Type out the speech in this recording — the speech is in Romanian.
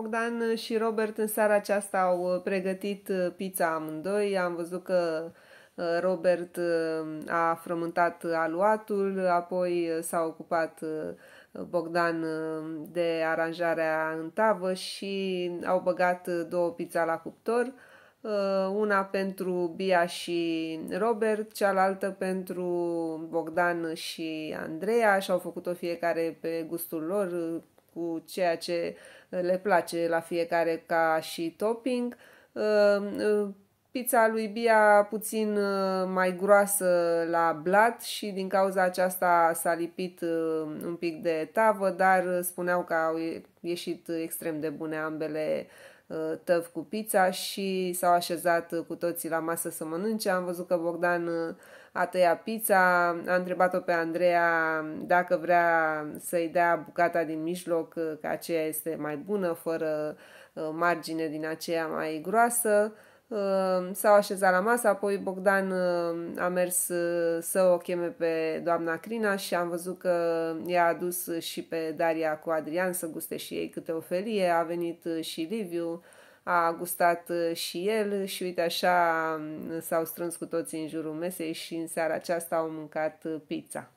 Bogdan și Robert în seara aceasta au uh, pregătit uh, pizza amândoi. Am văzut că uh, Robert a frământat aluatul, apoi s-a ocupat Bogdan de aranjarea în tavă și au băgat două pizza la cuptor, una pentru Bia și Robert, cealaltă pentru Bogdan și Andreea și au făcut-o fiecare pe gustul lor, cu ceea ce uh, le place la fiecare ca și topping. Uh, uh, pizza lui Bia puțin mai groasă la blat și din cauza aceasta s-a lipit un pic de tavă, dar spuneau că au ieșit extrem de bune ambele Uh, tăv cu pizza și s-au așezat uh, cu toții la masă să mănânce. Am văzut că Bogdan uh, a tăiat pizza, a întrebat-o pe Andreea dacă vrea să-i dea bucata din mijloc, că aceea este mai bună, fără margine din aceea mai groasă. Ehm, s-au așezat la masă, apoi Bogdan ehm, a mers eh, să o cheme pe doamna Crina și am văzut că i-a adus și pe Daria cu Adrian să guste și ei câte o felie, a venit eh, și Liviu, a gustat eh, și el și uite așa mm, s-au strâns cu toții în jurul mesei și în seara aceasta au mâncat pizza.